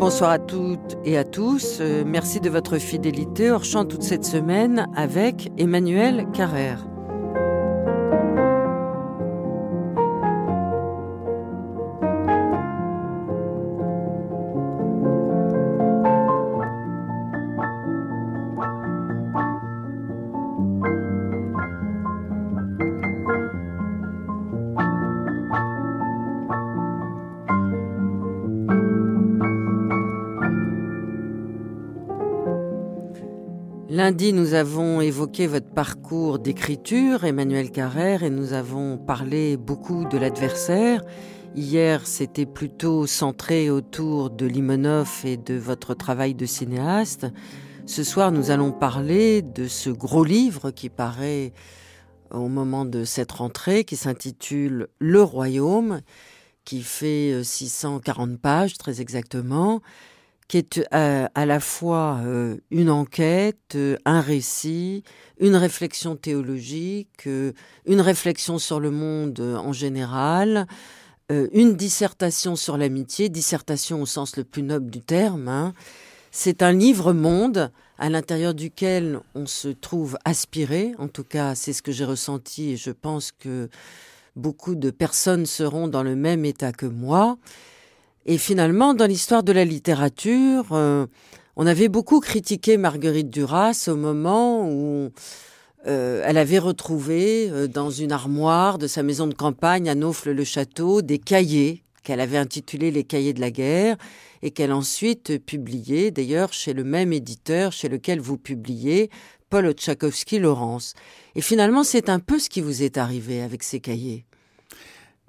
bonsoir à toutes et à tous. Euh, merci de votre fidélité. Orchant toute cette semaine avec Emmanuel Carrère. Lundi, nous avons évoqué votre parcours d'écriture, Emmanuel Carrère, et nous avons parlé beaucoup de l'adversaire. Hier, c'était plutôt centré autour de Limonov et de votre travail de cinéaste. Ce soir, nous allons parler de ce gros livre qui paraît au moment de cette rentrée, qui s'intitule Le Royaume, qui fait 640 euh, pages très exactement, qui est euh, à, la fois euh, une enquête, euh, un récit, une réflexion théologique, une réflexion sur le monde en général, une dissertation sur l'amitié, dissertation au sens le plus noble du terme. Hein. C'est un livre monde à l'intérieur duquel on se trouve aspiré. En tout cas, c'est ce que j'ai ressenti et je pense que beaucoup de personnes seront dans le même état que moi. Et finalement, dans l'histoire de la littérature, euh, on avait beaucoup critiqué Marguerite Duras au moment où euh, elle avait retrouvé euh, dans une armoire de sa maison de campagne à Naufle-le-Château des cahiers qu'elle avait intitulés Les cahiers de la guerre et qu'elle ensuite publiait d'ailleurs chez le même éditeur chez lequel vous publiez Paul Tchaikovsky-Laurence. Et finalement, c'est un peu ce qui vous est arrivé avec ces cahiers.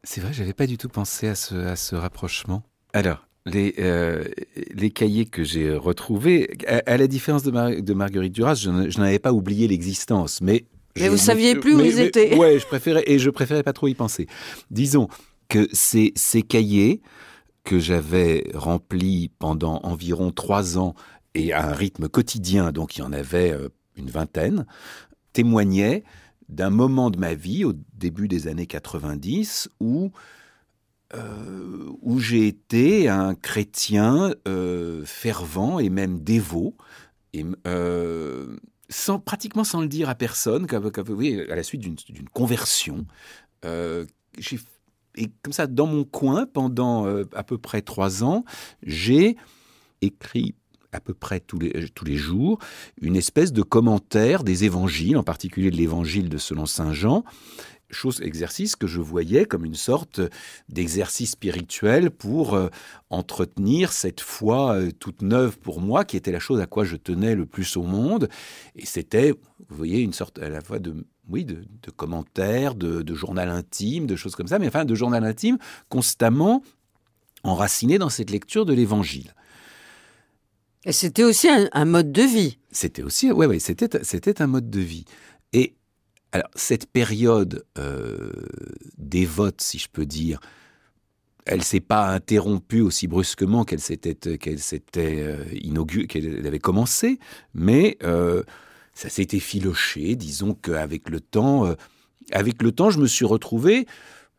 C'est vrai, j'avais pas du tout pensé à ce rapprochement. Alors, les, euh, les, cahiers que j'ai retrouvés, à, la différence de, Marguerite Duras, je n'avais pas oublié l'existence, mais... Mais vous saviez plus où ils étaient. Ouais, je préférais, et je préférais pas trop y penser. Disons que ces, ces cahiers que j'avais remplis pendant environ trois ans et à un rythme quotidien, donc il y en avait euh, une vingtaine, témoignaient d'un moment de ma vie au début des années 90 où euh, où j'ai été un chrétien euh, fervent et même dévot, et, euh, sans, pratiquement sans le dire à personne, à la suite d'une conversion. et comme ça, dans mon coin, pendant à peu près trois ans, j'ai écrit à peu près tous les, tous les jours une espèce de commentaire des évangiles, en particulier de l'évangile de selon Saint Jean, chose, exercice que je voyais comme une sorte d'exercice spirituel pour euh, entretenir cette foi euh, toute neuve pour moi, qui était la chose à quoi je tenais le plus au monde. Et c'était, vous voyez, une sorte à la fois de oui, de, commentaires, de, journal intime, de choses comme ça, mais enfin de journal intime constamment enraciné dans cette lecture de l'Évangile. Et c'était aussi un, mode de vie. C'était aussi, oui, ouais, c'était, c'était un mode de vie. Et alors, cette période dévote, euh, des votes, si je peux dire, elle s'est pas interrompue aussi brusquement qu'elle s'était qu'elle s'était euh, qu'elle avait commencé, mais euh, ça s'est effiloché. Disons qu'avec le temps, avec le temps, je me suis retrouvé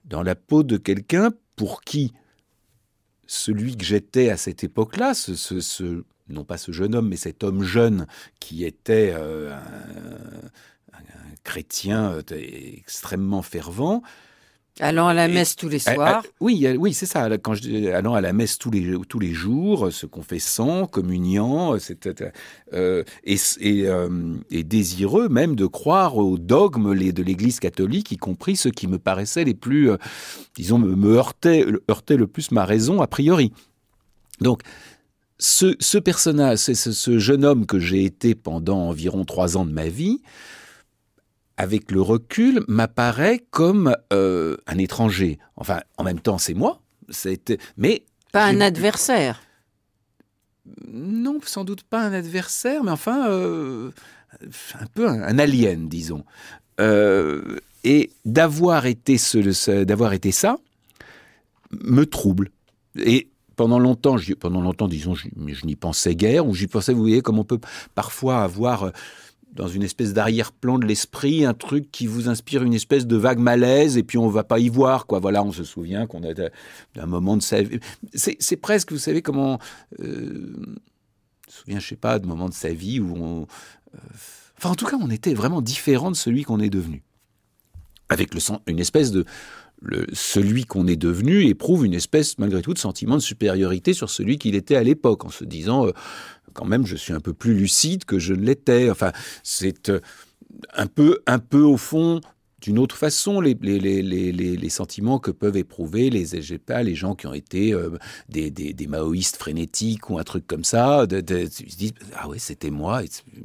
dans la peau de quelqu'un pour qui celui que j'étais à cette époque-là, ce, non pas ce jeune homme, mais cet homme jeune qui était un chrétien euh, extrêmement fervent. Allant à la messe tous les soirs. oui, oui, c'est ça. Quand je, allant à la messe tous les tous les jours, se confessant, communiant, euh, euh, euh, et, désireux même de croire aux dogmes de l'Église catholique, y compris ceux qui me paraissaient les plus, disons, me, heurtaient, le plus ma raison a priori. Donc, ce, personnage, ce jeune homme que j'ai été pendant environ trois ans de ma vie avec le recul, m'apparaît comme euh, un étranger. Enfin, en même temps, c'est moi. Mais pas un adversaire. Non, sans doute pas un adversaire, mais enfin euh, un peu un, alien, disons. Euh, et d'avoir été ce, d'avoir été ça, me trouble. Et pendant longtemps, pendant longtemps, disons, je, je n'y pensais guère, ou j'y pensais, vous voyez, comme on peut parfois avoir dans une espèce d'arrière-plan de l'esprit, un truc qui vous inspire une espèce de vague malaise, et puis on ne va pas y voir, quoi. Voilà, on se souvient qu'on a un moment de sa vie. C'est presque, vous savez, comment. Euh, je me souviens, je sais pas, de moments de sa vie où on. Euh, enfin, en tout cas, on était vraiment différent de celui qu'on est devenu. Avec le, une espèce de. Le, celui qu'on est devenu éprouve une espèce, malgré tout, de sentiment de supériorité sur celui qu'il était à l'époque, en se disant euh, quand même, je suis un peu plus lucide que je ne l'étais. Enfin, c'est euh, un peu, un peu au fond d'une autre façon les, sentiments que peuvent éprouver les je les gens qui ont été euh, des, maoïstes frénétiques ou un truc comme ça. ils se disent Ah ouais, c'était moi,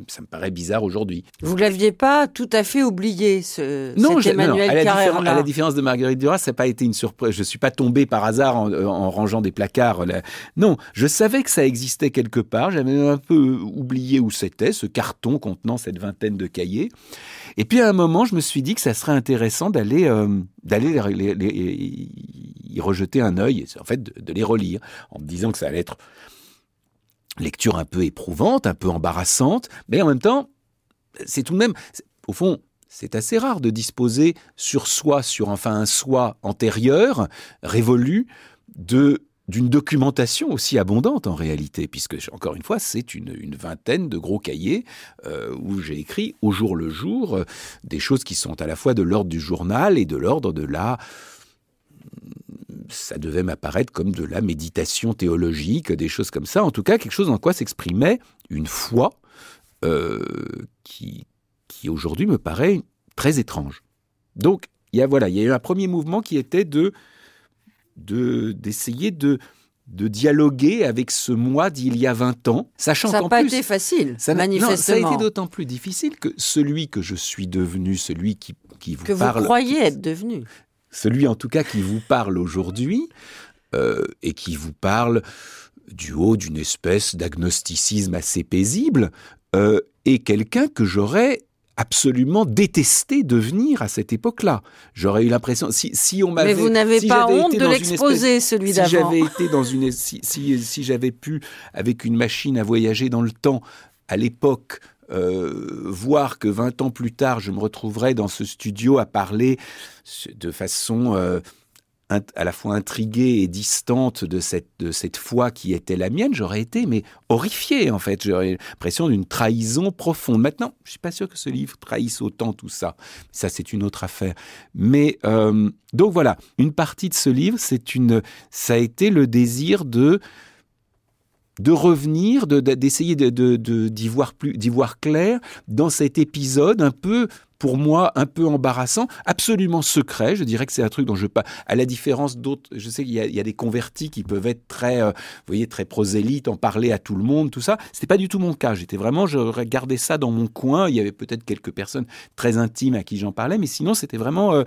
ça me paraît bizarre aujourd'hui. Vous ne l'aviez pas tout à fait oublié, ce non, cet Emmanuel non, non. À, la à la différence de Marguerite Duras, ça n'a pas été une surprise. Je ne suis pas tombé par hasard en, euh, rangeant des placards. Non, je savais que ça existait quelque part. J'avais un peu oublié où c'était, ce carton contenant cette vingtaine de cahiers. Et puis à un moment, je me suis dit que ça serait intéressant d'aller euh, d'aller y rejeter un œil, en fait de, les relire, en me disant que ça allait être lecture un peu éprouvante, un peu embarrassante, mais en même temps, c'est tout de même, au fond, c'est assez rare de disposer sur soi, sur enfin un soi antérieur, révolu, de d'une documentation aussi abondante en réalité, puisque encore une fois, c'est une, vingtaine de gros cahiers euh, où j'ai écrit au jour le jour euh, des choses qui sont à la fois de l'ordre du journal et de l'ordre de la... Ça devait m'apparaître comme de la méditation théologique, des choses comme ça, en tout cas quelque chose en quoi s'exprimait une foi euh, qui, qui aujourd'hui me paraît très étrange. Donc, il y a, voilà, il y a eu un premier mouvement qui était de d'essayer de, de dialoguer avec ce moi d'il y a 20 ans, sachant ça n'a pas été facile, ça manifestement. a été d'autant plus difficile que celui que je suis devenu, celui qui, qui vous que parle... vous croyez être devenu. Celui en tout cas qui vous parle aujourd'hui, euh, et qui vous parle du haut d'une espèce d'agnosticisme assez paisible, euh, est et quelqu'un que j'aurais absolument détesté de venir à cette époque-là. J'aurais eu l'impression si, on m'avait mais vous n'avez pas honte de l'exposer celui Si j'avais été dans une si, j'avais pu avec une machine à voyager dans le temps à l'époque euh, voir que 20 ans plus tard, je me retrouverais dans ce studio à parler de façon euh, à la fois intriguée et distante de cette, de cette foi qui était la mienne, j'aurais été mais horrifié en fait. J'aurais l'impression d'une trahison profonde. Maintenant, je ne suis pas sûr que ce livre trahisse autant tout ça. Ça, c'est une autre affaire. Mais euh, donc voilà, une partie de ce livre, c'est une, ça a été le désir de de revenir, d'essayer de, d'y voir plus, d'y voir clair dans cet épisode un peu pour moi un peu embarrassant, absolument secret. Je dirais que c'est un truc dont je pas. À la différence d'autres, je sais qu'il y, a des convertis qui peuvent être très, euh, vous voyez, très prosélytes, en parler à tout le monde, tout ça. C'était pas du tout mon cas. J'étais vraiment, je regardais ça dans mon coin. Il y avait peut-être quelques personnes très intimes à qui j'en parlais, mais sinon c'était vraiment euh,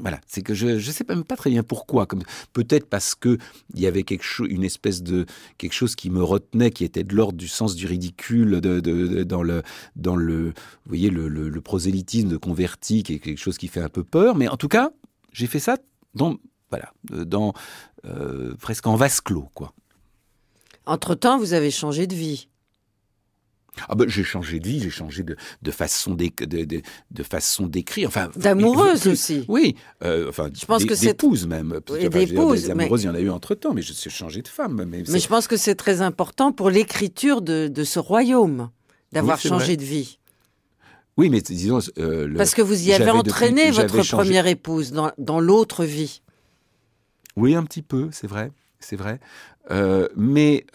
voilà, c'est que je ne sais même pas très bien pourquoi. Comme peut-être parce que il y avait quelque chose, une espèce de quelque chose qui me retenait, qui était de l'ordre du sens du ridicule, de, dans le dans le, voyez le, prosélytisme de converti, qui est quelque chose qui fait un peu peur. Mais en tout cas, j'ai fait ça dans voilà, euh, dans euh, presque en vase clos, quoi. Entre temps, vous avez changé de vie. Ah ben, j'ai changé de vie, j'ai changé de, façon d'écrire. De, façon d'écrire. Enfin, d'amoureuse aussi. Euh, oui, enfin, je pense que d'épouse même. Et d'épouse. il y en a eu entre temps, mais je suis changé de femme. Mais, mais je pense que c'est très important pour l'écriture de, ce royaume d'avoir changé de vie. Oui, mais disons. Euh, Parce que vous y avez entraîné votre première épouse dans, l'autre vie. Oui, un petit peu, c'est vrai, c'est vrai. Euh, mais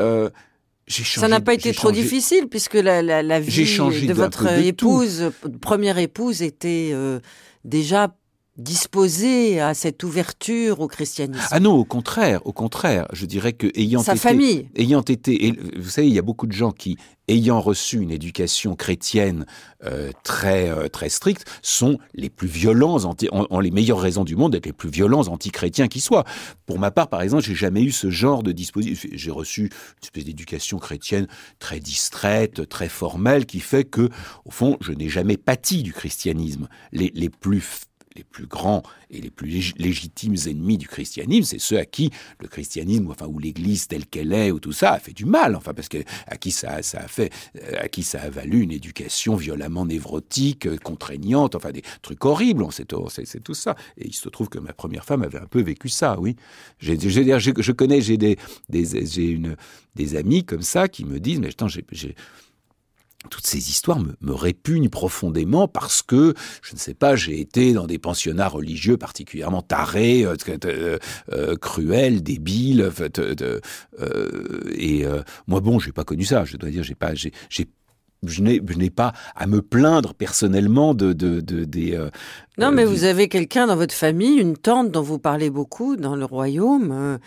ça n'a pas été trop difficile puisque la, vie de votre épouse, euh, première épouse, était euh, déjà disposé à cette ouverture au christianisme. Ah non, au contraire, au contraire, je dirais que ayant Sa été, famille. ayant été, vous savez, il y a beaucoup de gens qui, ayant reçu une éducation chrétienne euh, très euh, très stricte, sont les plus violents, en les meilleures raisons du monde d'être les plus violents anti-chrétiens qui soient. Pour ma part, par exemple, j'ai jamais eu ce genre de dispositif. J'ai reçu une espèce d'éducation chrétienne très distraite, très formelle, qui fait que, au fond, je n'ai jamais pâti du christianisme. Les, les plus les plus grands et les plus légitimes ennemis du christianisme, c'est ceux à qui le christianisme, enfin, ou l'Église telle qu'elle est, ou tout ça, a fait du mal, enfin, parce que à qui ça, a fait, euh, à qui ça a valu une éducation violemment névrotique, euh, contraignante, enfin, des trucs horribles, on sait, c'est tout ça. Et il se trouve que ma première femme avait un peu vécu ça, oui. J'ai, je, connais, j'ai des, une, des amis comme ça qui me disent, mais attends, j'ai toutes ces histoires me, répugnent profondément parce que, je ne sais pas, j'ai été dans des pensionnats religieux particulièrement tarés, euh, euh, euh, cruels, débiles. et moi, bon, je n'ai pas connu ça. Je dois dire, j'ai pas, j'ai, je n'ai pas à me plaindre personnellement de, de, des. non, mais vous avez quelqu'un dans votre famille, une tante dont vous parlez beaucoup dans le royaume,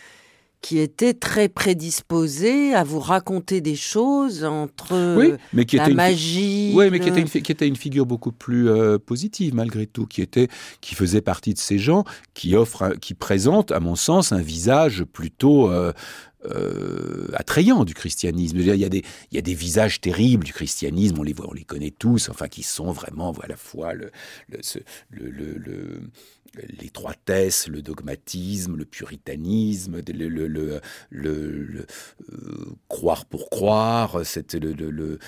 qui était très prédisposé à vous raconter des choses entre mais qui la était magie. Oui, mais qui était, une, qui était une figure beaucoup plus euh, positive malgré tout, qui était, qui faisait partie de ces gens qui offrent, qui présentent, à mon sens, un visage plutôt euh, euh, attrayant du christianisme. Il y, a des, il a des visages terribles du christianisme, on les voit, on les connaît tous, enfin qui sont vraiment à la fois le, le, le l'étroitesse, le dogmatisme, le puritanisme, le, euh, croire pour croire, c'était euh,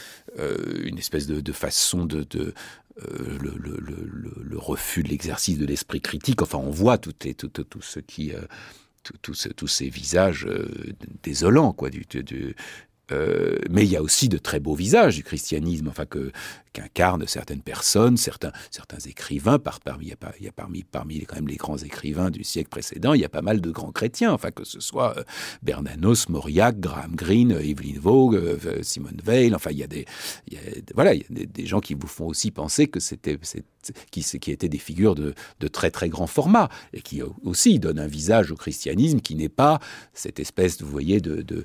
une espèce de, façon de, euh, le, refus de l'exercice de l'esprit critique. Enfin, on voit tout, et tout, ce qui, tous ces visages désolants, quoi, du, du, euh, mais il y a aussi de très beaux visages du christianisme, enfin que qu'incarnent certaines personnes, certains, certains écrivains. Par, parmi, il y a parmi, parmi quand même les grands écrivains du siècle précédent, il y a pas mal de grands chrétiens. Enfin que ce soit euh, Bernanos, Mauriac, Graham Greene, Evelyn euh, Vogue, Simone Veil. Enfin il y a des, voilà, il y a des, gens qui vous font aussi penser que c'était qui, qui étaient des figures de, de, très très grand format et qui aussi donnent un visage au christianisme qui n'est pas cette espèce, vous voyez, de, de,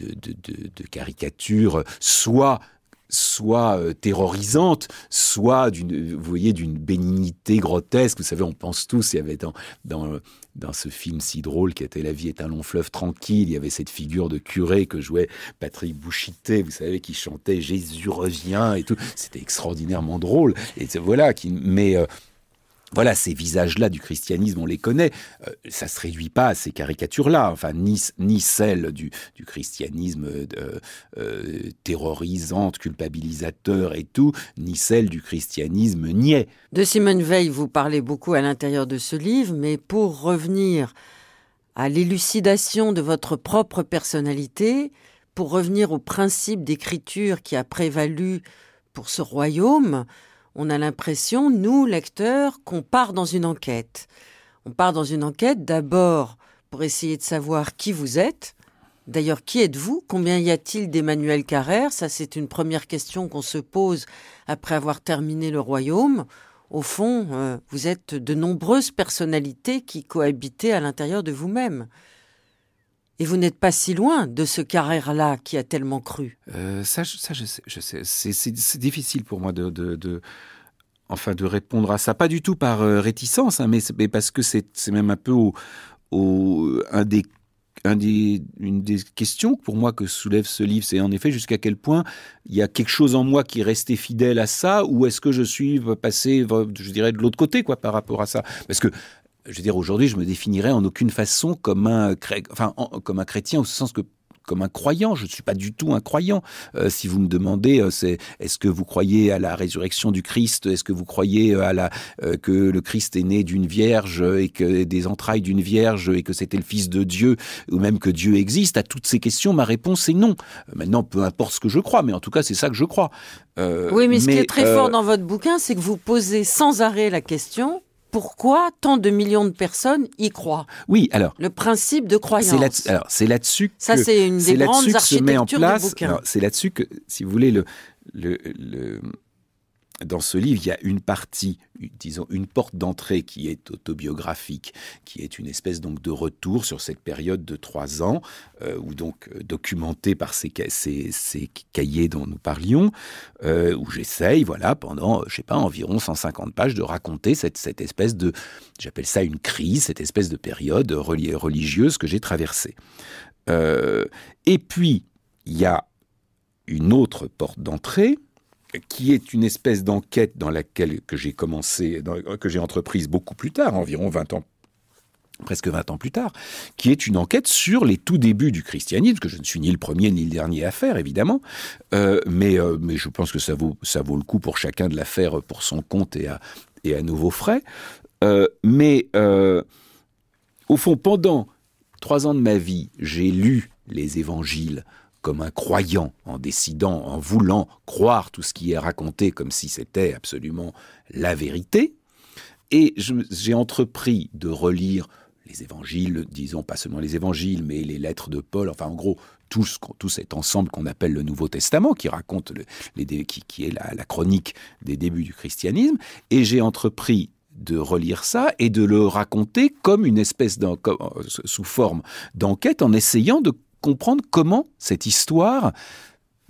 de, de, caricatures, soit soit euh, terrorisante, soit d'une, voyez, d'une bénignité grotesque. Vous savez, on pense tous, il y avait dans, dans, ce film si drôle qui était La vie est un long fleuve tranquille, il y avait cette figure de curé que jouait Patrick Bouchité, vous savez, qui chantait Jésus revient et tout. C'était extraordinairement drôle. Et voilà, qui, mais. Euh, voilà, ces visages-là du christianisme, on les connaît. Euh, ça se réduit pas à ces caricatures-là. Enfin, ni, celle du, christianisme euh, euh, terrorisante, culpabilisateur et tout, ni celle du christianisme niais. De Simone Veil, vous parlez beaucoup à l'intérieur de ce livre, mais pour revenir à l'élucidation de votre propre personnalité, pour revenir au principe d'écriture qui a prévalu pour ce royaume, on a l'impression, nous, lecteurs, qu'on part dans une enquête. On part dans une enquête d'abord pour essayer de savoir qui vous êtes. D'ailleurs, qui êtes-vous Combien y a-t-il d'Emmanuel Carrère Ça, c'est une première question qu'on se pose après avoir terminé le royaume. Au fond, euh, vous êtes de nombreuses personnalités qui cohabitaient à l'intérieur de vous-même. Et vous n'êtes pas si loin de ce carrière là qui a tellement cru. Euh, ça, je sais. C'est difficile pour moi de, enfin, de répondre à ça. Pas du tout par euh, réticence, hein, mais, parce que c'est même un peu au, un des une des questions pour moi que soulève ce livre, c'est en effet jusqu'à quel point il y a quelque chose en moi qui est resté fidèle à ça, ou est-ce que je suis passé, je dirais, de l'autre côté, quoi, par rapport à ça Parce que je veux dire, aujourd'hui, je me définirais en aucune façon comme un, enfin, comme un chrétien, au sens que comme un croyant. Je ne suis pas du tout un croyant. Euh, si vous me demandez, euh, c'est est-ce que vous croyez à la résurrection du Christ Est-ce que vous croyez euh, à la que le Christ est né d'une vierge et que des entrailles d'une vierge et que c'était le Fils de Dieu ou même que Dieu existe À toutes ces questions, ma réponse est non. Maintenant, peu importe ce que je crois, mais en tout cas, c'est ça que je crois. oui, mais, ce qui est très fort dans votre bouquin, c'est que vous posez sans arrêt la question pourquoi tant de millions de personnes y croient Oui, alors le principe de croyance. C'est là, dessus que ça c'est une des grandes architectures C'est là-dessus que, si vous voulez, le, le dans ce livre, il y a une partie, disons une porte d'entrée qui est autobiographique, qui est une espèce donc de retour sur cette période de trois ans, euh, donc euh, documentée par ces, ces, ces, cahiers dont nous parlions, euh, où j'essaye, voilà, pendant, je sais pas, environ 150 pages, de raconter cette, cette espèce de, j'appelle ça une crise, cette espèce de période religieuse que j'ai traversée. et puis, il y a une autre porte d'entrée, qui est une espèce d'enquête dans laquelle que j'ai commencé, que j'ai entreprise beaucoup plus tard, environ 20 ans presque 20 ans plus tard, qui est une enquête sur les tout débuts du christianisme, que je ne suis ni le premier ni le dernier à faire, évidemment, euh, mais, euh, mais je pense que ça vaut, ça vaut le coup pour chacun de la faire pour son compte et à, et à nouveau frais. Euh, mais au fond, pendant trois ans de ma vie, j'ai lu les évangiles comme un croyant, en décidant, en voulant croire tout ce qui est raconté comme si c'était absolument la vérité. Et j'ai entrepris de relire les évangiles, disons pas seulement les évangiles, mais les lettres de Paul, enfin en gros tout, cet ensemble qu'on appelle le Nouveau Testament, qui raconte, le, qui, est la, chronique des débuts du christianisme, et j'ai entrepris de relire ça et de le raconter comme une espèce, euh, sous forme d'enquête, en essayant de comprendre comment cette histoire,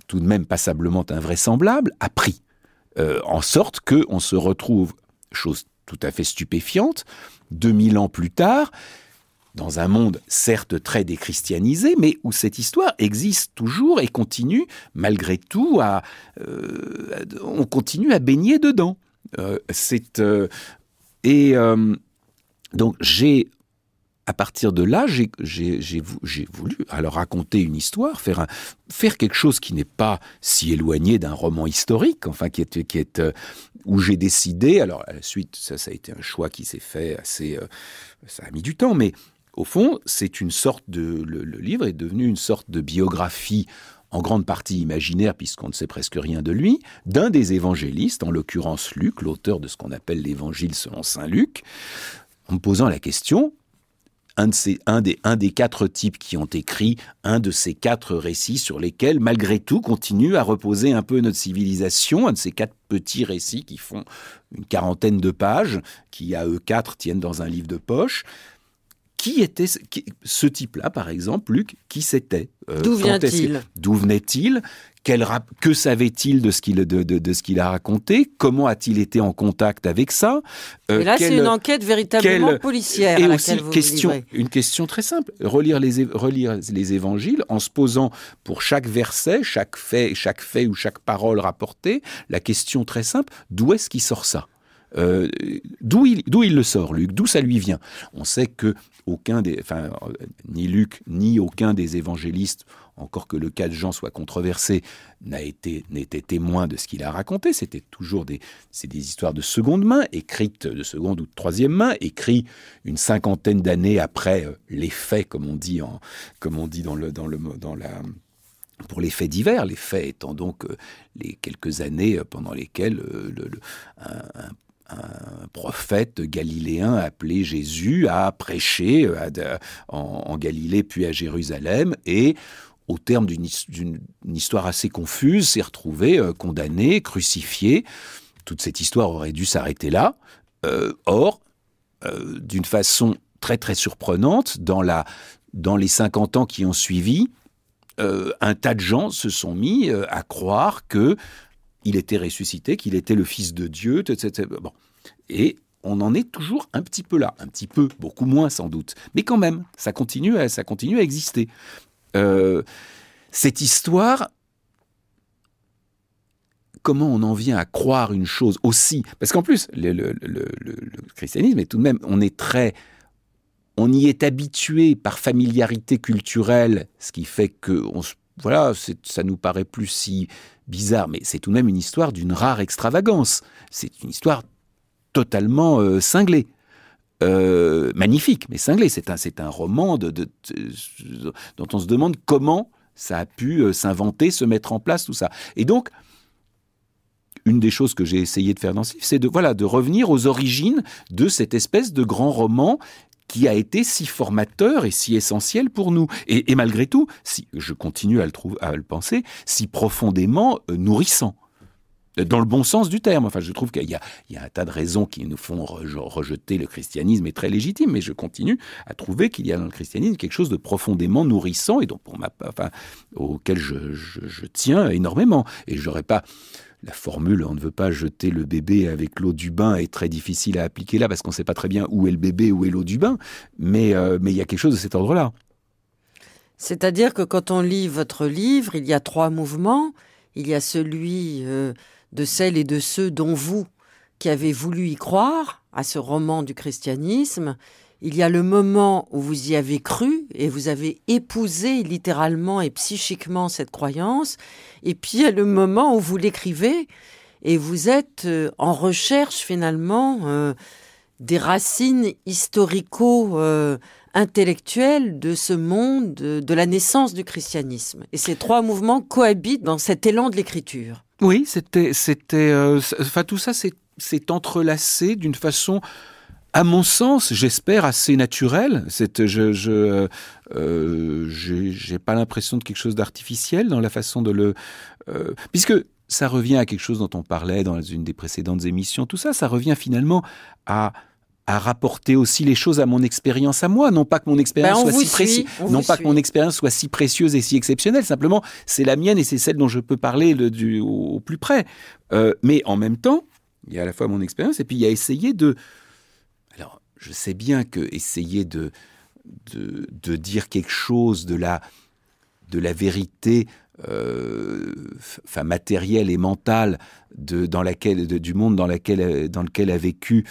tout de même passablement invraisemblable, a pris. Euh, en sorte qu'on se retrouve, chose tout à fait stupéfiante, 2000 ans plus tard, dans un monde certes très déchristianisé, mais où cette histoire existe toujours et continue, malgré tout, à, euh, on continue à baigner dedans. Euh, c'est, et donc j'ai à partir de là, j'ai voulu alors raconter une histoire, faire, quelque chose qui n'est pas si éloigné d'un roman historique, enfin qui est, qui est euh, où j'ai décidé. Alors à la suite, ça, a été un choix qui s'est fait assez, euh, ça a mis du temps, mais au fond, c'est une sorte de le, le, livre est devenu une sorte de biographie en grande partie imaginaire, puisqu'on ne sait presque rien de lui, d'un des évangélistes, en l'occurrence Luc, l'auteur de ce qu'on appelle l'Évangile selon saint Luc, en me posant la question un, un, des, un des quatre types qui ont écrit un de ces quatre récits sur lesquels, malgré tout, continue à reposer un peu notre civilisation, un de ces quatre petits récits qui font une quarantaine de pages, qui à eux quatre tiennent dans un livre de poche qui était ce, type-là, par exemple, Luc Qui c'était euh, D'où vient-il D'où venait-il quel que savait-il de ce qu'il de, de, ce qu'il a raconté Comment a-t-il été en contact avec ça euh, Et là, c'est une enquête véritablement policière. Et à aussi vous question, une question très simple relire les relire les évangiles en se posant pour chaque verset, chaque fait, chaque fait ou chaque parole rapportée, la question très simple d'où est-ce qu'il sort ça euh, d'où il, il, le sort, Luc, d'où ça lui vient. On sait que aucun des, enfin, euh, ni Luc ni aucun des évangélistes encore que le cas de Jean soit controversé, n'a été n'était témoin de ce qu'il a raconté. C'était toujours des des histoires de seconde main, écrites de seconde ou de troisième main, écrites une cinquantaine d'années après euh, les faits, comme on dit en comme on dit dans le dans le dans la pour les faits divers, les faits étant donc euh, les quelques années euh, pendant lesquelles un, prophète galiléen appelé Jésus a prêché en, en Galilée puis à Jérusalem et au terme d'une histoire assez confuse, s'est retrouvé euh, condamné, crucifié. Toute cette histoire aurait dû s'arrêter là. Euh, or, euh, d'une façon très très surprenante, dans, les 50 ans qui ont suivi, un tas de gens se sont mis à croire que il était ressuscité, qu'il était le Fils de Dieu, etc. Et on en est toujours un petit peu là, un petit peu, beaucoup moins sans doute, mais quand même, ça continue, ça continue à exister. Euh, cette histoire, comment on en vient à croire une chose aussi Parce qu'en plus, le, christianisme est tout de même, on est très, on y est habitué par familiarité culturelle, ce qui fait que on voilà, ça nous paraît plus si bizarre, mais c'est tout de même une histoire d'une rare extravagance. C'est une histoire totalement euh, cinglée. Euh, magnifique, mais cinglé. C'est un, roman de, dont on se demande comment ça a pu euh, s'inventer, se mettre en place, tout ça. Et donc, une des choses que j'ai essayé de faire dans ce livre, c'est de, voilà, de revenir aux origines de cette espèce de grand roman qui a été si formateur et si essentiel pour nous. Et, malgré tout, si je continue à le, à le penser, si profondément euh, nourrissant dans le bon sens du terme. Enfin, je trouve qu'il y, a un tas de raisons qui nous font rejeter le christianisme et très légitime, mais je continue à trouver qu'il y a dans le christianisme quelque chose de profondément nourrissant et donc pour ma, enfin, auquel je, tiens énormément. Et j'aurais pas la formule on ne veut pas jeter le bébé avec l'eau du bain est très difficile à appliquer là parce qu'on ne sait pas très bien où est le bébé, où est l'eau du bain, mais euh, mais il y a quelque chose de cet ordre-là. C'est-à-dire que quand on lit votre livre, il y a trois mouvements. Il y a celui euh, de celles et de ceux dont vous, qui avez voulu y croire, à ce roman du christianisme, il y a le moment où vous y avez cru et vous avez épousé littéralement et psychiquement cette croyance, et puis il y a le moment où vous l'écrivez et vous êtes euh, en recherche finalement euh, des racines historico-intellectuelles euh, de ce monde, de la naissance du christianisme. Et ces trois mouvements cohabitent dans cet élan de l'écriture. Oui, c'était, c'était, euh, enfin tout ça, c'est, c'est entrelacé d'une façon à mon sens, j'espère, assez naturelle. C'est, je, je, euh, j'ai, pas l'impression de quelque chose d'artificiel dans la façon de le, euh, puisque ça revient à quelque chose dont on parlait dans une des précédentes émissions. Tout ça, ça revient finalement à à rapporter aussi les choses à mon expérience à moi, non pas que mon expérience ben, soit si précieuse, non pas que mon expérience soit si précieuse et si exceptionnelle, simplement c'est la mienne et c'est celle dont je peux parler du, au, plus près. Euh, mais en même temps, il y a à la fois mon expérience et puis il y a essayer de. Alors, je sais bien que essayer de de, dire quelque chose de la de la vérité euh, enfin matérielle et mentale de, dans laquelle, du monde dans, laquelle, dans lequel a vécu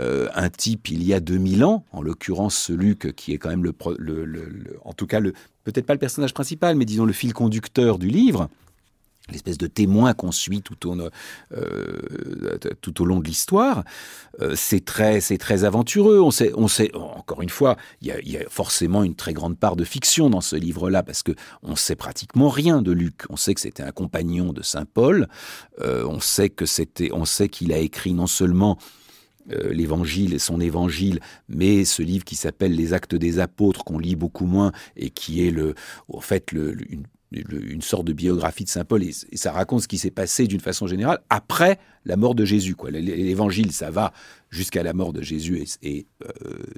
euh, un type il y a 2000 ans, en l'occurrence ce Luc qui est quand même le, en tout cas le peut-être pas le personnage principal, mais disons le fil conducteur du livre, l'espèce de témoin qu'on suit tout au, euh, long de l'histoire, euh, c'est très, c'est très aventureux. On sait, on sait, encore une fois, il y a, forcément une très grande part de fiction dans ce livre-là, parce que on sait pratiquement rien de Luc. On sait que c'était un compagnon de Saint Paul, on sait que c'était, on sait qu'il a écrit non seulement euh, l'évangile l'évangile, son évangile, mais ce livre qui s'appelle Les Actes des Apôtres, qu'on lit beaucoup moins et qui est le, en fait le, une une sorte de biographie de saint Paul et, ça raconte ce qui s'est passé d'une façon générale après la mort de Jésus. L'évangile, ça va jusqu'à la mort de Jésus euh,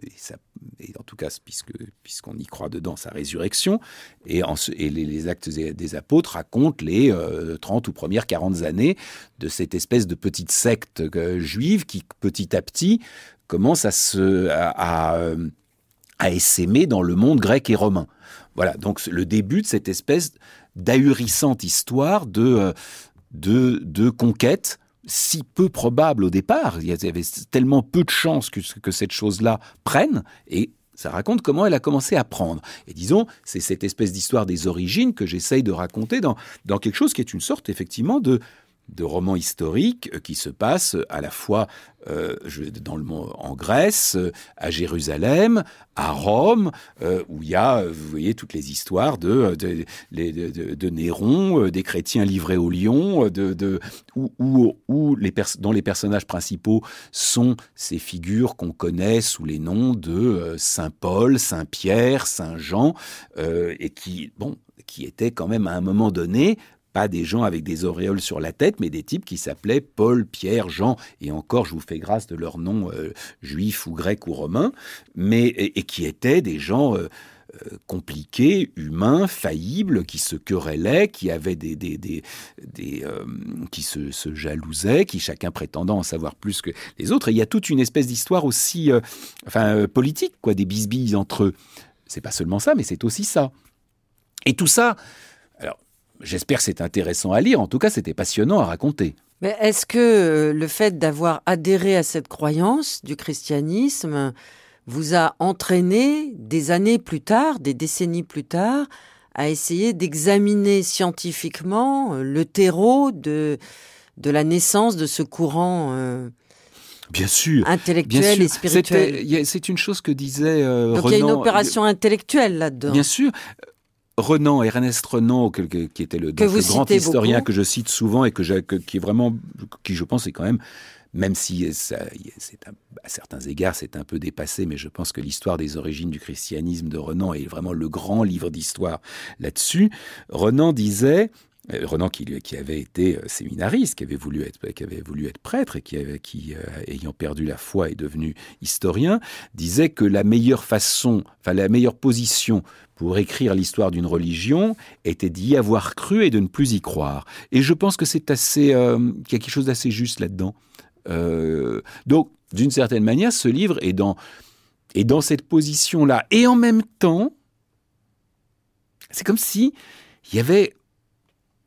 et, en tout cas, puisque puisqu'on y croit dedans, sa résurrection. Et, en, les, les, actes des apôtres racontent les 30 euh, ou premières 40 années de cette espèce de petite secte euh, juive qui, petit à petit, commence à se à essaimer dans le monde grec et romain. Voilà, donc le début de cette espèce d'ahurissante histoire de, euh, de, de conquête si peu probable au départ. Il y avait tellement peu de chances que, que cette chose-là prenne, et ça raconte comment elle a commencé à prendre. Et disons, c'est cette espèce d'histoire des origines que j'essaye de raconter dans, dans quelque chose qui est une sorte, effectivement, de, de romans historiques euh, qui se passent à la fois euh, dans le, en Grèce, euh, à Jérusalem, à Rome, où il y a, vous voyez, toutes les histoires de, Néron, des chrétiens livrés au lion, de, où, où, dont les personnages principaux sont ces figures qu'on connaît sous les noms de Saint Paul, Saint Pierre, Saint Jean, et qui, bon, qui étaient quand même à un moment donné pas des gens avec des auréoles sur la tête, mais des types qui s'appelaient Paul, Pierre, Jean, et encore je vous fais grâce de leur nom euh, juif ou grecs ou romains, mais, et, qui étaient des gens... Euh, euh, compliqués, humains, faillibles, qui se querellaient, qui avaient des, des, des, qui se, jalousaient, qui chacun prétendant en savoir plus que les autres. Et il y a toute une espèce d'histoire aussi, enfin politique, quoi, des bisbilles entre eux. C'est pas seulement ça, mais c'est aussi ça. Et tout ça, J'espère que c'est intéressant à lire. En tout cas, c'était passionnant à raconter. Mais est-ce que euh, le fait d'avoir adhéré à cette croyance du christianisme vous a entraîné des années plus tard, des décennies plus tard, à essayer d'examiner scientifiquement euh, le terreau de, de la naissance de ce courant euh, Bien sûr. Intellectuel et spirituel. C'est une chose que disait Renan. Donc il y a une opération intellectuelle là-dedans. Bien sûr. Renan, Ernest Renan, qui était le, grand historien que je cite souvent et que, qui est vraiment, qui je pense est quand même, même si à certains égards c'est un peu dépassé, mais je pense que l'histoire des origines du christianisme de Renan est vraiment le grand livre d'histoire là-dessus. Renan disait euh, Renan qui, avait été euh, séminariste, qui avait voulu être, qui avait voulu être prêtre et qui, euh, ayant perdu la foi est devenu historien, disait que la meilleure façon, enfin la meilleure position pour écrire l'histoire d'une religion était d'y avoir cru et de ne plus y croire. Et je pense que c'est assez, qu'il y a quelque chose d'assez juste là-dedans. donc, d'une certaine manière, ce livre est dans, est dans cette position-là. Et en même temps, c'est comme si il y avait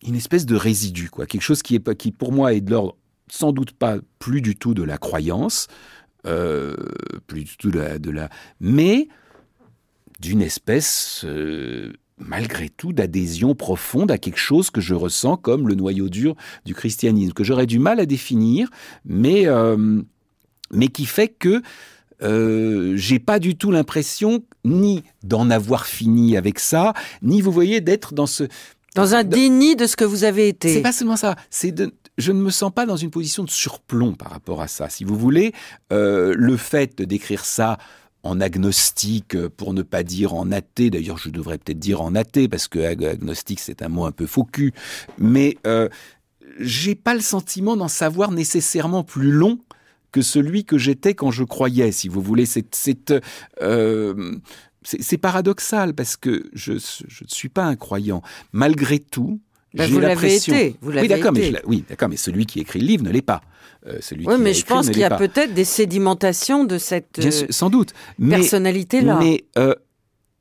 une espèce de résidu, quoi, quelque chose qui, est, qui pour moi est de l'ordre sans doute pas plus du tout de la croyance, euh, plus du tout de la, mais d'une espèce euh, malgré tout d'adhésion profonde à quelque chose que je ressens comme le noyau dur du christianisme, que j'aurais du mal à définir, mais, euh, mais qui fait que j'ai pas du tout l'impression ni d'en avoir fini avec ça, ni vous voyez d'être dans ce dans un déni de ce que vous avez été. C'est pas seulement ça. C'est de, je ne me sens pas dans une position de surplomb par rapport à ça. Si vous voulez, euh, le fait décrire ça en agnostique, euh, pour ne pas dire en athée, d'ailleurs je devrais peut-être dire en athée, parce que agnostique c'est un mot un peu faux cul, mais euh, j'ai pas le sentiment d'en savoir nécessairement plus long que celui que j'étais quand je croyais, si vous voulez. C'est, euh, c'est paradoxal parce que je, ne suis pas un croyant. Malgré tout, l'impression... Bah, vous l'avez été. oui, d'accord, mais, celui qui écrit le livre ne l'est pas. Euh, celui oui, mais je pense qu'il y a peut-être des sédimentations de cette euh, sans doute. personnalité-là. Mais, euh,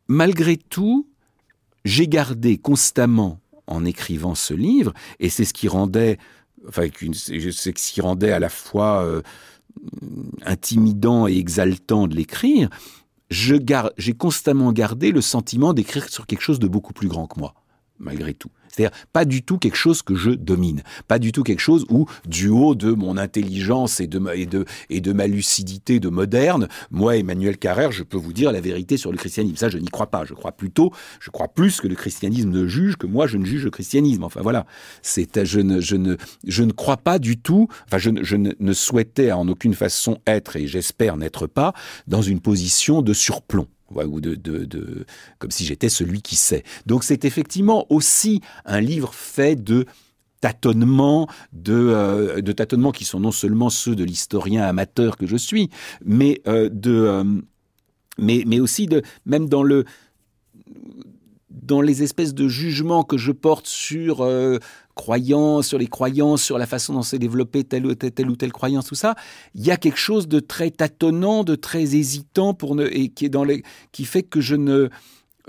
malgré tout, j'ai gardé constamment, en écrivant ce livre, et c'est ce qui rendait, enfin, ce qui rendait à la fois intimidant et exaltant de l'écrire, j'ai constamment gardé le sentiment d'écrire sur quelque chose de beaucoup plus grand que moi malgré tout. C'est-à-dire pas du tout quelque chose que je domine, pas du tout quelque chose où, du haut de mon intelligence et de ma, et de, et de ma lucidité de moderne, moi, Emmanuel Carrère, je peux vous dire la vérité sur le christianisme. Ça, je n'y crois pas. Je crois plutôt, je crois plus que le christianisme ne juge que moi, je ne juge le christianisme. Enfin voilà, c'est, je ne, je ne, je ne crois pas du tout. Enfin, je, ne souhaitais en aucune façon être et j'espère n'être pas dans une position de surplomb ou de, de, de, comme si j'étais celui qui sait. Donc c'est effectivement aussi un livre fait de tâtonnements, de, euh, de tâtonnements qui sont non seulement ceux de l'historien amateur que je suis, mais euh, de, euh, mais, mais aussi de même dans le dans les espèces de jugements que je porte sur croyants, sur les croyances, sur la façon dont s'est développée telle ou telle, ou croyance, tout ça, il y a quelque chose de très tâtonnant, de très hésitant pour ne, et qui est dans les, qui fait que je ne,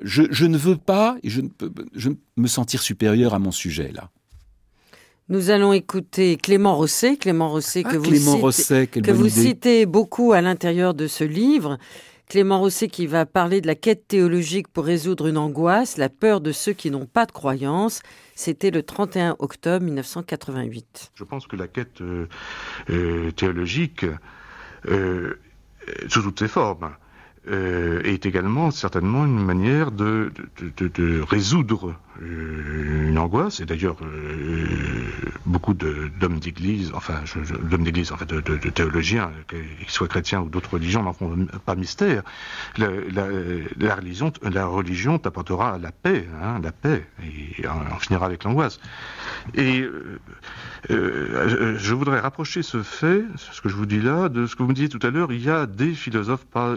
je, ne veux pas et je ne peux je me sentir supérieur à mon sujet là. Nous allons écouter Clément Rosset, Clément Rosset ah, que, vous, que vous citez beaucoup à l'intérieur de ce livre, Clément Rosset qui va parler de la quête théologique pour résoudre une angoisse, la peur de ceux qui n'ont pas de croyance. C'était le 31 octobre 1988. Je pense que la quête euh, euh, théologique, euh, sous toutes ses formes, est également certainement une manière de, de résoudre une angoisse, et d'ailleurs beaucoup d'hommes d'église, enfin, d'hommes d'église, en fait, de, théologiens, euh, qu'ils soient chrétiens ou d'autres religions, n'en font pas mystère. La, religion, la t'apportera la paix, hein, la paix, et on, général finira avec l'angoisse. Et euh, euh, je voudrais rapprocher ce fait, ce que je vous dis là, de ce que vous me disiez tout à l'heure, il y a des philosophes, pas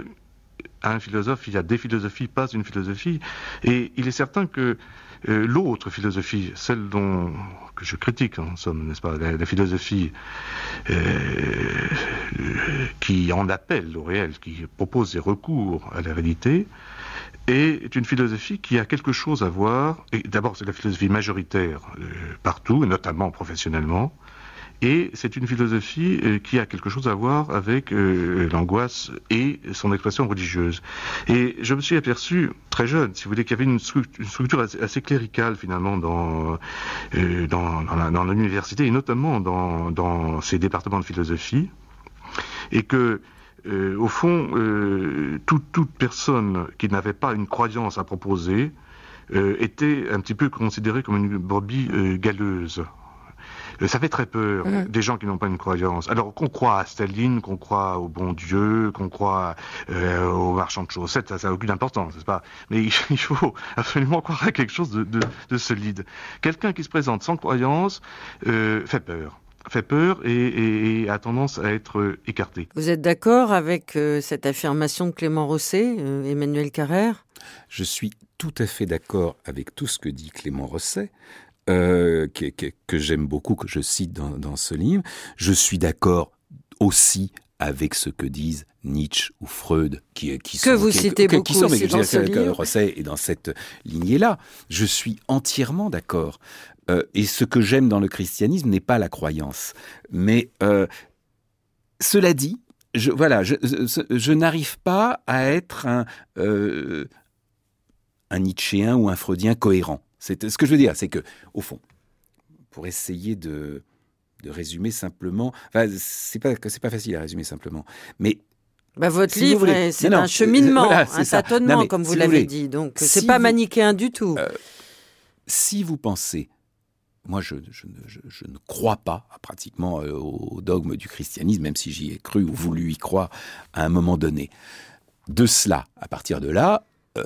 un philosophe, il y a des philosophies, pas une philosophie, et il est certain que euh, l'autre philosophie, celle dont que je critique hein, en somme, n'est-ce pas, la, philosophie euh, qui en appelle au réel, qui propose des recours à la réalité, est une philosophie qui a quelque chose à voir, et d'abord c'est la philosophie majoritaire euh, partout, et notamment professionnellement, et c'est une philosophie euh, qui a quelque chose à voir avec euh, l'angoisse et son expression religieuse. Et je me suis aperçu, très jeune, si vous voulez, qu'il y avait une structure, assez, cléricale finalement dans, euh, dans, l'université, et notamment dans, dans ces départements de philosophie, et que au fond, toute, personne qui n'avait pas une croyance à proposer était un petit peu considérée comme une brebis galeuse. Euh, ça fait très peur mm. des gens qui n'ont pas une croyance. Alors qu'on croit à Staline, qu'on croit au bon Dieu, qu'on croit euh, au aux marchands de chaussettes, ça n'a aucune importance, n'est-ce pas Mais il faut absolument croire à quelque chose de, solide. Quelqu'un qui se présente sans croyance euh, fait peur fait peur et, a tendance à être écarté. Vous êtes d'accord avec cette affirmation de Clément Rosset, Emmanuel Carrère Je suis tout à fait d'accord avec tout ce que dit Clément Rosset. Euh, que, j'aime beaucoup, que je cite dans, ce livre. Je suis d'accord aussi avec ce que disent Nietzsche ou Freud, qui, qui que sont, vous citez beaucoup sont, aussi dans dans cette lignée-là. Je suis entièrement d'accord. Euh, et ce que j'aime dans le christianisme n'est pas la croyance. Mais euh, cela dit, je, voilà, je, n'arrive pas à être un, euh, un Nietzschéen ou un Freudien cohérent. C'est ce que je veux dire, c'est que, au fond, pour essayer de, résumer simplement, enfin, c'est pas pas facile à résumer simplement, mais bah, votre livre, c'est un cheminement, un tâtonnement, comme vous l'avez dit. Donc, ce c'est pas manichéen du tout. Euh, si vous pensez, moi, je, ne crois pas pratiquement euh, au dogme du christianisme, même si j'y ai cru ou voulu y croire à un moment donné. De cela, à partir de là, euh,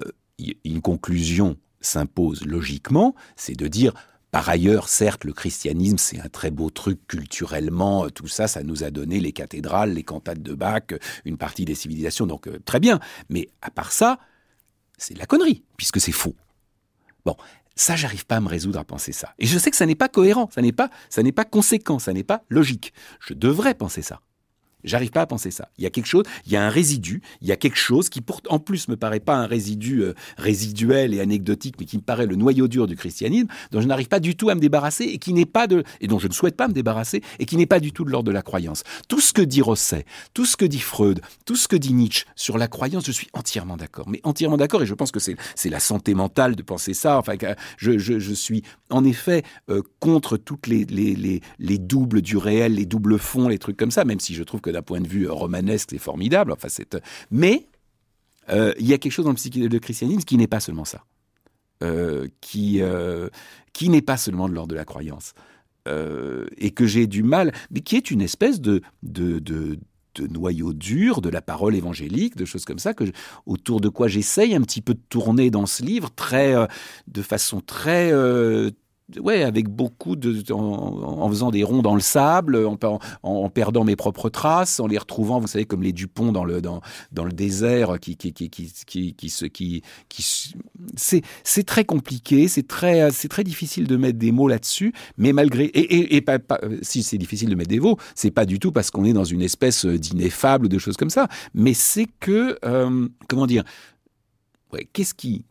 une conclusion s'impose logiquement, c'est de dire par ailleurs, certes, le christianisme, c'est un très beau truc culturellement, euh, tout ça, ça nous a donné les cathédrales, les cantates de Bach, euh, une partie des civilisations, donc euh, très bien. Mais à part ça, c'est de la connerie, puisque c'est faux. Bon, ça, j'arrive pas à me résoudre à penser ça. Et je sais que ça n'est pas cohérent, ça n'est pas, ça n'est pas conséquent, ça n'est pas logique. Je devrais penser ça. J'arrive pas à penser ça. Il y a quelque chose, il y a un résidu, il y a quelque chose qui, en plus, me paraît pas un résidu euh, résiduel et anecdotique, mais qui me paraît le noyau dur du christianisme, dont je n'arrive pas du tout à me débarrasser et qui n'est pas de, et dont je ne souhaite pas me débarrasser et qui n'est pas du tout de l'ordre de la croyance. Tout ce que dit Rosset, tout ce que dit Freud, tout ce que dit Nietzsche sur la croyance, je suis entièrement d'accord. Mais entièrement d'accord, et je pense que c'est la santé mentale de penser ça. Enfin, je, je, je suis en effet euh, contre toutes les, les, les, les doubles du réel, les doubles fonds, les trucs comme ça, même si je trouve que d'un point de vue euh, romanesque, c'est formidable. Enfin, euh, Mais euh, il y a quelque chose dans le, de christianisme qui n'est pas seulement ça. qui, qui n'est pas seulement de l'ordre de la croyance. et que j'ai du mal, mais qui est une espèce de, de, de, noyau dur de la parole évangélique, de choses comme ça, que autour de quoi j'essaye un petit peu de tourner dans ce livre, très, de façon très ouais, avec beaucoup de, en, en, faisant des ronds dans le sable, en, perdant mes propres traces, en les retrouvant, vous savez, comme les Dupont dans le dans, le désert, qui qui qui qui qui, qui, qui, qui c'est c'est très compliqué, c'est très c'est très difficile de mettre des mots là-dessus, mais malgré et, et, euh, si c'est difficile de mettre des mots, c'est pas du tout parce qu'on est dans une espèce d'ineffable ou de choses comme ça, mais c'est que euh, comment dire Qu'est-ce qui,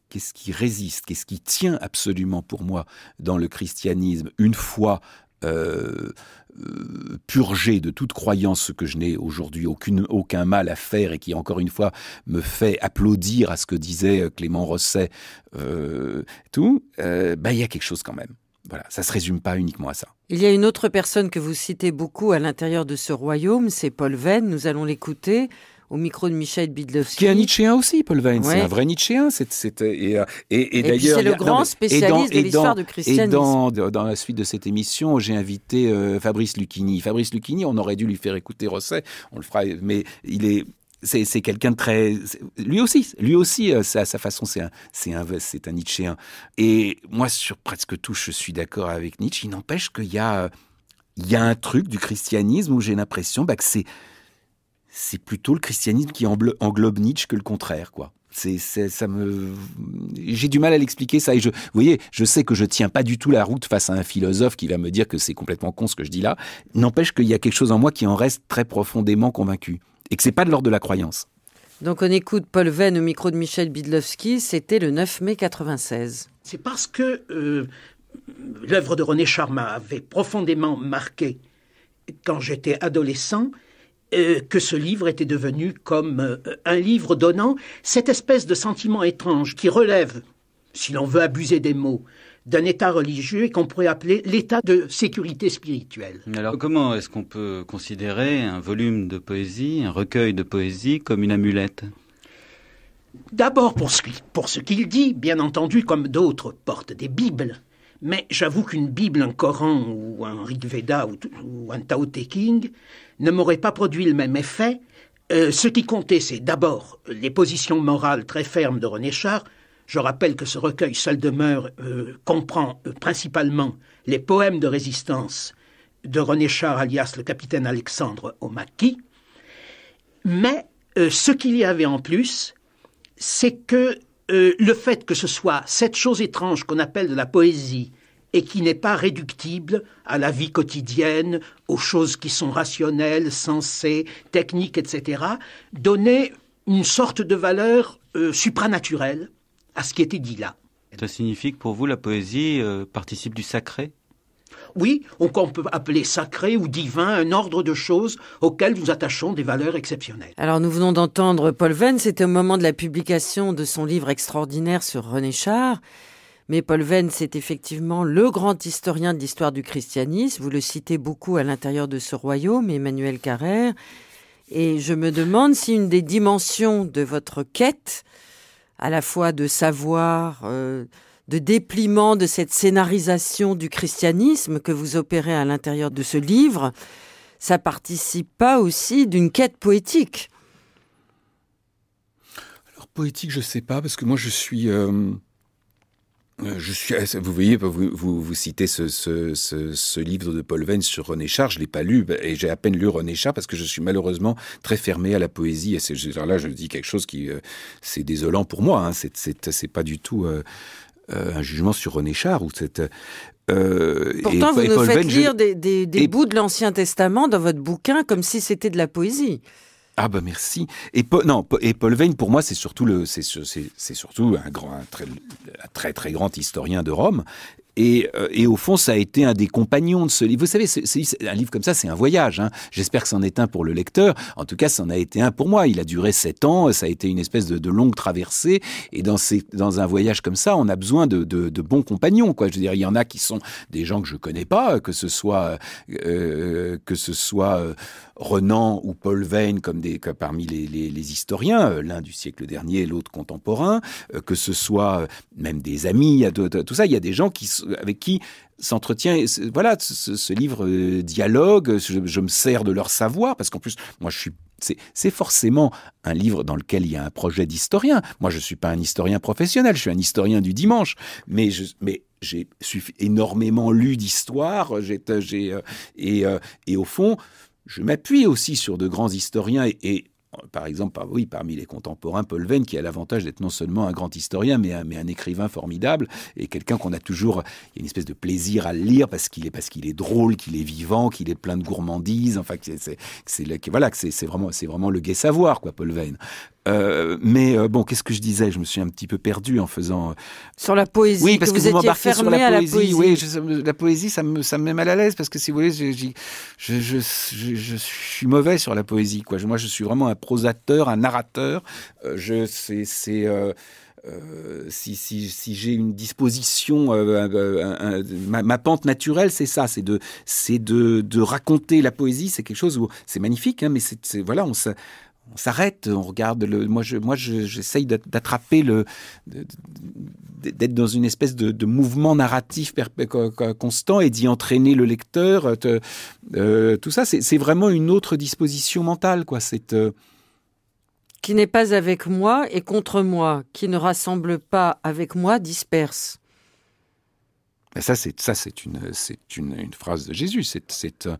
résiste Qu'est-ce qui tient absolument pour moi dans le christianisme une fois euh, euh, purgé de toute croyance que je n'ai aujourd'hui aucun mal à faire et qui, encore une fois, me fait applaudir à ce que disait euh, Clément Rosset, tout, bah, il y a quelque chose quand même. Voilà, ça ne se résume pas uniquement à ça. Il y a une autre personne que vous citez beaucoup à l'intérieur de ce royaume, c'est Paul Venn, nous allons l'écouter au micro de Michel Bidlowski. Qui est un Nietzschéen aussi, Paul Vane. C'est un vrai Nietzschéen. C'est, euh, et, et, et d'ailleurs. C'est le grand spécialiste de l'histoire du christianisme. Et dans, la suite de cette émission, j'ai invité euh, Fabrice Lucchini. Fabrice Lucchini, on aurait dû lui faire écouter Rosset. On le fera, mais il est c'est, quelqu'un de très. Lui aussi, lui aussi, euh, à sa façon, c'est un, c'est un, c'est un Nietzschéen. Et moi, sur presque tout, je suis d'accord avec Nietzsche. Il n'empêche qu'il y a, il y a un truc du christianisme où j'ai l'impression bah, que c'est, c'est plutôt le christianisme qui englobe Nietzsche que le contraire, quoi. C'est, ça me, j'ai du mal à l'expliquer ça. Et je, vous voyez, je sais que je tiens pas du tout la route face à un philosophe qui va me dire que c'est complètement con ce que je dis là. N'empêche qu'il y a quelque chose en moi qui en reste très profondément convaincu et que n'est pas de l'ordre de la croyance. Donc on écoute Paul Venn au micro de Michel Bidlowski. C'était le 9 mai 96. C'est parce que euh, l'œuvre de René Charma avait profondément marqué quand j'étais adolescent euh, que ce livre était devenu comme euh, un livre donnant cette espèce de sentiment étrange qui relève, si l'on veut abuser des mots, d'un état religieux qu'on pourrait appeler l'état de sécurité spirituelle. Alors comment est-ce qu'on peut considérer un volume de poésie, un recueil de poésie comme une amulette D'abord pour ce, qu'il dit, bien entendu, comme d'autres portent des Bibles. Mais j'avoue qu'une Bible, un Coran ou un Rig Veda ou, un Tao Te King ne m'aurait pas produit le même effet. Euh, ce qui comptait, c'est d'abord les positions morales très fermes de René Char. Je rappelle que ce recueil Seul demeure euh, comprend euh, principalement les poèmes de résistance de René Char, alias le capitaine Alexandre au Maquis. Mais ce qu'il y avait en plus, c'est que euh, le fait que ce soit cette chose étrange qu'on appelle de la poésie et qui n'est pas réductible à la vie quotidienne, aux choses qui sont rationnelles, sensées, techniques, etc., donnait une sorte de valeur euh, supranaturelle à ce qui était dit là. Ça signifie que pour vous, la poésie euh, participe du sacré oui, qu'on peut appeler sacré ou divin un ordre de choses auquel nous attachons des valeurs exceptionnelles. Alors nous venons d'entendre Paul Venn, c'était au moment de la publication de son livre extraordinaire sur René Char. Mais Paul Venn, c'est effectivement le grand historien de l'histoire du christianisme. Vous le citez beaucoup à l'intérieur de ce royaume, Emmanuel Carrère. Et je me demande si une des dimensions de votre quête, à la fois de savoir, euh, de dépliement de cette scénarisation du christianisme que vous opérez à l'intérieur de ce livre, ça participe pas aussi d'une quête poétique Alors poétique, je sais pas, parce que moi je suis... Euh, euh, je suis, vous voyez, vous, vous, citez ce, ce, livre de Paul Venn sur René Char, je l'ai pas lu et j'ai à peine lu René Char parce que je suis malheureusement très fermé à la poésie. Et là, je dis quelque chose qui, euh, c'est désolant pour moi. Hein, c'est, pas du tout. Euh, un jugement sur René Char ou cette euh, Pourtant, vous nous faites lire des, bouts de l'Ancien Testament dans votre bouquin comme si c'était de la poésie. Ah bah merci. Et Paul, non, et Paul pour moi, c'est surtout le, c'est, surtout un grand, très, un très, très grand historien de Rome euh, et, au fond, ça a été un des compagnons de ce livre. Vous savez, un livre comme ça, c'est un voyage. Hein. J'espère que c'en est un pour le lecteur. En tout cas, c'en a été un pour moi. Il a duré sept ans. Ça a été une espèce de, longue traversée. Et dans, ces, dans un voyage comme ça, on a besoin de, bons compagnons. Quoi. Je veux dire, il y en a qui sont des gens que je connais pas, que ce soit euh, que ce soit euh, Renan ou Paul Veyne, comme des parmi les, historiens, l'un du siècle dernier, l'autre contemporain, que ce soit même des amis, tout ça. Il y a des gens qui sont avec qui s'entretient. Voilà, ce, livre euh, dialogue, je, me sers de leur savoir, parce qu'en plus, moi, je suis c'est forcément un livre dans lequel il y a un projet d'historien. Moi, je ne suis pas un historien professionnel, je suis un historien du dimanche. Mais j'ai mais énormément lu d'histoire, euh, et, euh, et, au fond, je m'appuie aussi sur de grands historiens et par exemple, oui, parmi les contemporains, Paul Venn, qui a l'avantage d'être non seulement un grand historien, mais un, écrivain formidable, et quelqu'un qu'on a toujours, il y a une espèce de plaisir à lire parce qu'il est, parce qu'il est drôle, qu'il est vivant, qu'il est plein de gourmandise, enfin, c'est, voilà, c'est, vraiment, c'est vraiment le gai savoir, quoi, Paul Venn. Euh, mais euh, bon, qu'est-ce que je disais Je me suis un petit peu perdu en faisant. Euh, sur la poésie. Oui, parce que, vous, vous fermé sur la poésie. La poésie. Oui, la poésie, ça me, ça me met mal à l'aise parce que si vous voulez, je, je, je, je suis mauvais sur la poésie. Quoi. Moi, je suis vraiment un prosateur, un narrateur. je, c'est. c'est si, si, si j'ai une disposition, ma, pente naturelle, c'est ça, c'est de, de, de, raconter la poésie. C'est quelque chose où c'est magnifique, hein, mais c'est, voilà, on, on s'arrête, on regarde le. Moi, je, moi, j'essaye d'attraper le, d'être dans une espèce de, mouvement narratif constant et d'y entraîner le lecteur. Euh, euh, tout ça, c'est vraiment une autre disposition mentale, quoi. C'est euh, qui n'est pas avec moi et contre moi, qui ne rassemble pas avec moi, disperse ça, c'est ça, c'est une, c'est une, phrase de Jésus, c'est, euh,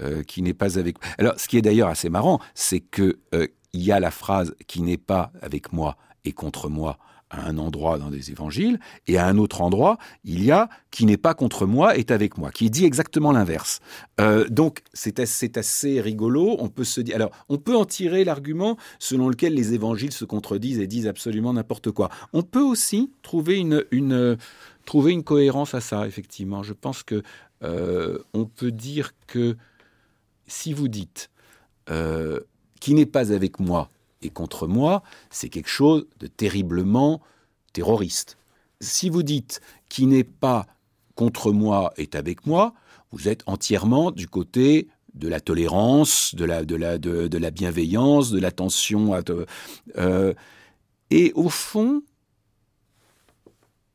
euh, qui n'est pas avec. Alors, ce qui est d'ailleurs assez marrant, c'est que euh, il y a la phrase qui n'est pas avec moi et contre moi à un endroit dans des évangiles, et à un autre endroit, il y a qui n'est pas contre moi est avec moi, qui dit exactement l'inverse. donc c'est assez, assez, rigolo. On peut se dire, alors on peut en tirer l'argument selon lequel les évangiles se contredisent et disent absolument n'importe quoi. On peut aussi trouver une, une trouver une cohérence à ça, effectivement. Je pense que euh, on peut dire que si vous dites euh, qui n'est pas avec moi et contre moi, c'est quelque chose de terriblement terroriste. Si vous dites qui n'est pas contre moi est avec moi, vous êtes entièrement du côté de la tolérance, de la, de la, de, de la bienveillance, de l'attention. Euh, et au fond,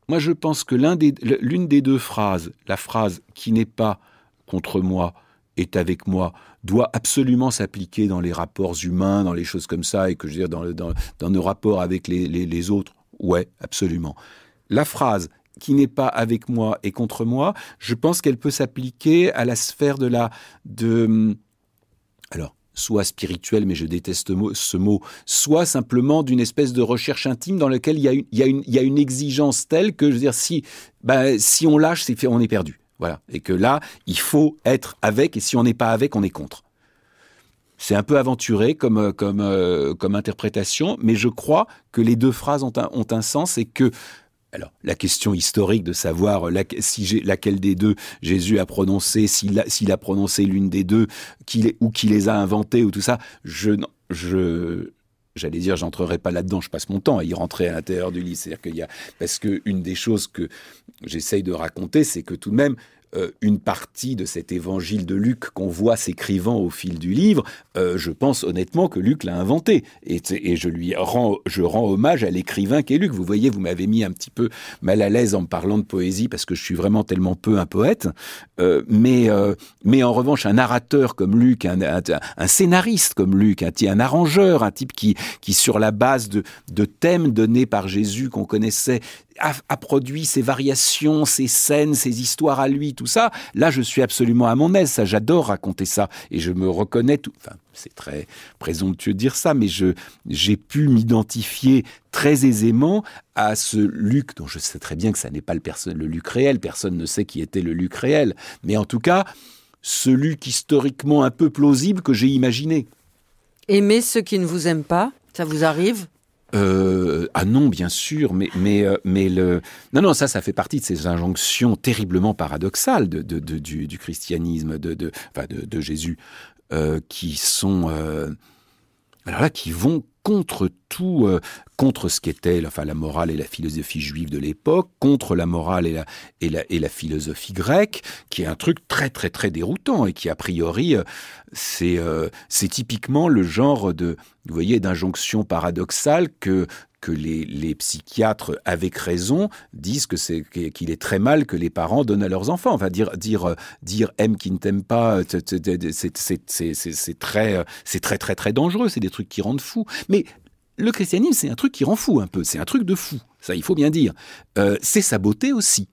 moi, je pense que l'une des, des, deux phrases, la phrase qui n'est pas contre moi, est avec moi, doit absolument s'appliquer dans les rapports humains, dans les choses comme ça, et que je veux dire, dans, dans, nos rapports avec les, les, les autres. Ouais, absolument. La phrase qui n'est pas avec moi et contre moi, je pense qu'elle peut s'appliquer à la sphère de la... De, hum, alors, soit spirituel, mais je déteste ce mot, soit simplement d'une espèce de recherche intime dans laquelle il y a une, exigence telle que, je veux dire, si, bah, on lâche, c'est on est perdu. Voilà. Et que là, il faut être avec, et si on n'est pas avec, on est contre. C'est un peu aventuré comme, euh, interprétation, mais je crois que les deux phrases ont un sens et que alors, la question historique de savoir euh, laquelle des deux Jésus a prononcé, s'il a, prononcé l'une des deux, ou qui les a inventées, ou tout ça, je, je, j'allais dire, j'entrerai pas là-dedans, je passe mon temps à y rentrer à l'intérieur du lit. C'est-à-dire qu'il y a, parce que une des choses que j'essaye de raconter, c'est que tout de même, euh, une partie de cet évangile de Luc qu'on voit s'écrivant au fil du livre, euh, je pense honnêtement que Luc l'a inventé. Et, je lui rends, je rends hommage à l'écrivain qu'est Luc. Vous voyez, vous m'avez mis un petit peu mal à l'aise en me parlant de poésie parce que je suis vraiment tellement peu un poète. Euh, mais, mais en revanche, un narrateur comme Luc, un, scénariste comme Luc, un, arrangeur, un type qui, qui sur la base de, de thèmes donnés par Jésus qu'on connaissait, a produit ses variations, ses scènes, ses histoires à lui, ça. Là, je suis absolument à mon aise. Ça, j'adore raconter ça. Et je me reconnais tout. Enfin, c'est très présomptueux de dire ça, mais je, j'ai pu m'identifier très aisément à ce Luc, dont je sais très bien que ça n'est pas le, le Luc réel. Personne ne sait qui était le Luc réel. Mais en tout cas, ce Luc historiquement un peu plausible que j'ai imaginé. Aimer ceux qui ne vous aiment pas, ça vous arrive euh, ah non, bien sûr, mais, mais, euh, mais le... Non, non, ça, ça fait partie de ces injonctions terriblement paradoxales de, du, christianisme, de, de, enfin de Jésus, euh, qui sont... alors là, qui vont contre tout, euh, contre ce qu'était enfin, la morale et la philosophie juive de l'époque, contre la morale et la, et, la, philosophie grecque, qui est un truc très très très déroutant et qui a priori, euh, euh, c'est typiquement le genre de, vous voyez, d'injonction paradoxale que que les, les, psychiatres, avec raison, disent que c'est qu'il est très mal que les parents donnent à leurs enfants. va dire dire dire aime qui ne t'aime pas, c'est très c'est très très très dangereux. C'est des trucs qui rendent fou. Mais le christianisme, c'est un truc qui rend fou un peu. C'est un truc de fou. Ça, il faut bien dire. Euh, c'est sa beauté aussi.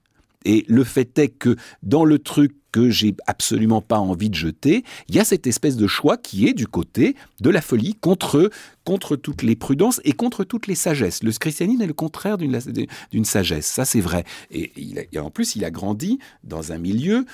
Et le fait est que dans le truc que j'ai absolument pas envie de jeter, il y a cette espèce de choix qui est du côté de la folie contre contre toutes les prudences et contre toutes les sagesses. Le christianisme est le contraire d'une sagesse, ça c'est vrai. Et, et en plus, il a grandi dans un milieu,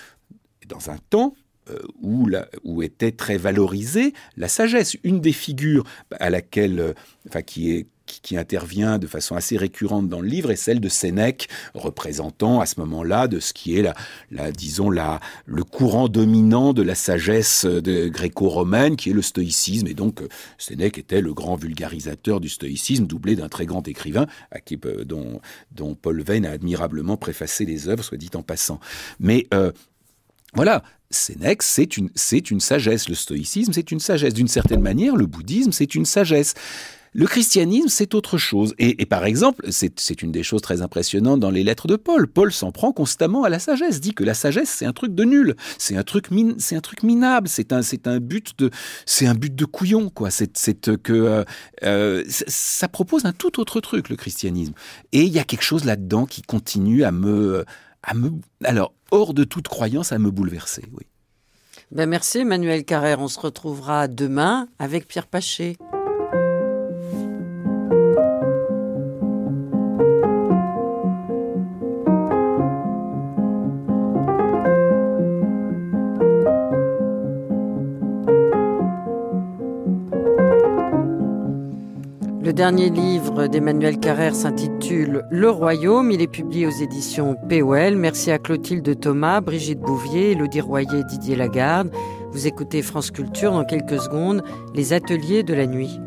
dans un temps euh, où, où, était très valorisée la sagesse. Une des figures bah, à laquelle, euh, enfin, qui est qui, intervient de façon assez récurrente dans le livre est celle de Sénèque, représentant à ce moment-là de ce qui est la, la disons la, le courant dominant de la sagesse euh, gréco-romaine, qui est le stoïcisme. Et donc Sénèque était le grand vulgarisateur du stoïcisme, doublé d'un très grand écrivain à qui, dont, dont Paul Veyne a admirablement préfacé les œuvres, soit dit en passant. Mais voilà, Sénèque, c'est une, c'est une sagesse. Le stoïcisme, c'est une sagesse. D'une certaine manière, le bouddhisme, c'est une sagesse. Le christianisme, c'est autre chose. Et, par exemple, c'est une des choses très impressionnantes dans les lettres de Paul. Paul s'en prend constamment à la sagesse, dit que la sagesse, c'est un truc de nul, c'est un, truc min, un truc minable, c'est un, c'est un but de c'est un but de couillon, quoi. C'est que euh, euh, ça propose un tout autre truc, le christianisme. Et il y a quelque chose là-dedans qui continue à me alors, hors de toute croyance, à me bouleverser. Oui. Ben merci Emmanuel Carrère. On se retrouvera demain avec Pierre Paché. Le dernier livre d'Emmanuel Carrère s'intitule Le Royaume. Il est publié aux éditions POL. Merci à Clotilde Thomas, Brigitte Bouvier, Elodie Royer, Didier Lagarde. Vous écoutez France Culture dans quelques secondes, les ateliers de la nuit.